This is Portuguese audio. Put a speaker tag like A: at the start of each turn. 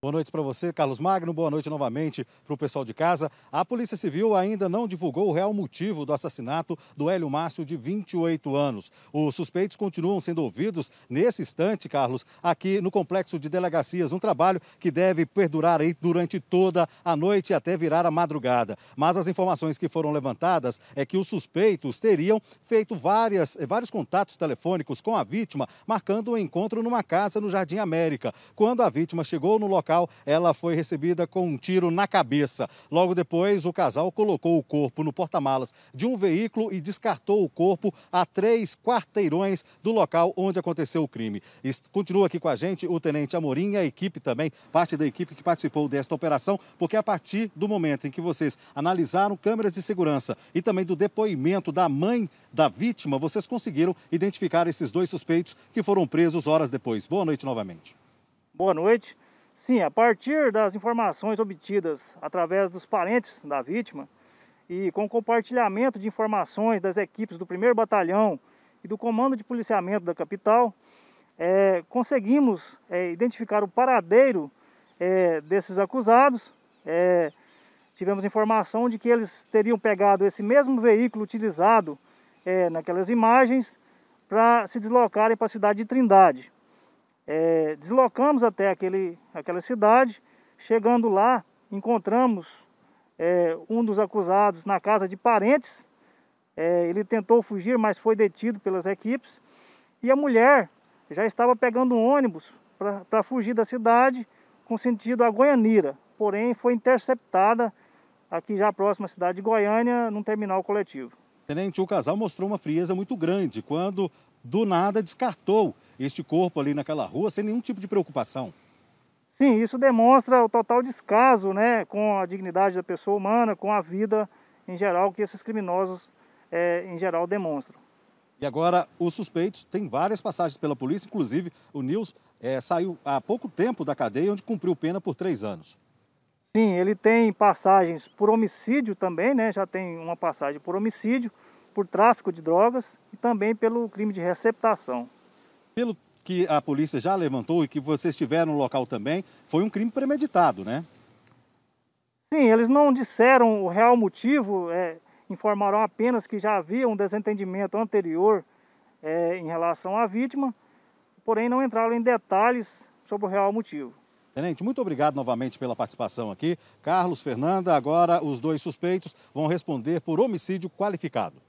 A: Boa noite para você, Carlos Magno. Boa noite novamente para o pessoal de casa. A Polícia Civil ainda não divulgou o real motivo do assassinato do Hélio Márcio, de 28 anos. Os suspeitos continuam sendo ouvidos nesse instante, Carlos, aqui no Complexo de Delegacias. Um trabalho que deve perdurar aí durante toda a noite até virar a madrugada. Mas as informações que foram levantadas é que os suspeitos teriam feito várias, vários contatos telefônicos com a vítima, marcando um encontro numa casa no Jardim América. Quando a vítima chegou no local, local, ela foi recebida com um tiro na cabeça. Logo depois, o casal colocou o corpo no porta-malas de um veículo e descartou o corpo a três quarteirões do local onde aconteceu o crime. Continua aqui com a gente o tenente Amorim e a equipe também, parte da equipe que participou desta operação, porque a partir do momento em que vocês analisaram câmeras de segurança e também do depoimento da mãe da vítima, vocês conseguiram identificar esses dois suspeitos que foram presos horas depois. Boa noite novamente. Boa noite.
B: Sim, a partir das informações obtidas através dos parentes da vítima e com compartilhamento de informações das equipes do 1 Batalhão e do Comando de Policiamento da capital, é, conseguimos é, identificar o paradeiro é, desses acusados. É, tivemos informação de que eles teriam pegado esse mesmo veículo utilizado é, naquelas imagens para se deslocarem para a cidade de Trindade. É, deslocamos até aquele, aquela cidade, chegando lá, encontramos é, um dos acusados na casa de parentes. É, ele tentou fugir, mas foi detido pelas equipes. E a mulher já estava pegando um ônibus para fugir da cidade com sentido a Goianira, porém foi interceptada aqui já próxima à cidade de Goiânia,
A: num terminal coletivo. Tenente, o casal mostrou uma frieza muito grande quando do nada descartou este corpo ali naquela rua sem nenhum tipo de preocupação. Sim, isso demonstra
B: o total descaso né, com a dignidade da pessoa humana, com a vida em geral que esses criminosos é, em geral demonstram.
A: E agora, os suspeitos têm várias passagens pela polícia, inclusive o Nils é, saiu há pouco tempo da cadeia, onde cumpriu pena por três anos. Sim, ele tem
B: passagens por homicídio também, né? Já tem uma passagem por homicídio, por tráfico de drogas e também pelo crime de receptação.
A: Pelo que a polícia já levantou e que vocês tiveram no local também, foi um crime premeditado, né?
B: Sim, eles não disseram o real motivo, é, informaram apenas que já havia um desentendimento anterior é, em relação à vítima, porém não entraram em detalhes sobre o real motivo.
A: Tenente, muito obrigado novamente pela participação aqui. Carlos, Fernanda, agora os dois suspeitos vão responder por homicídio qualificado.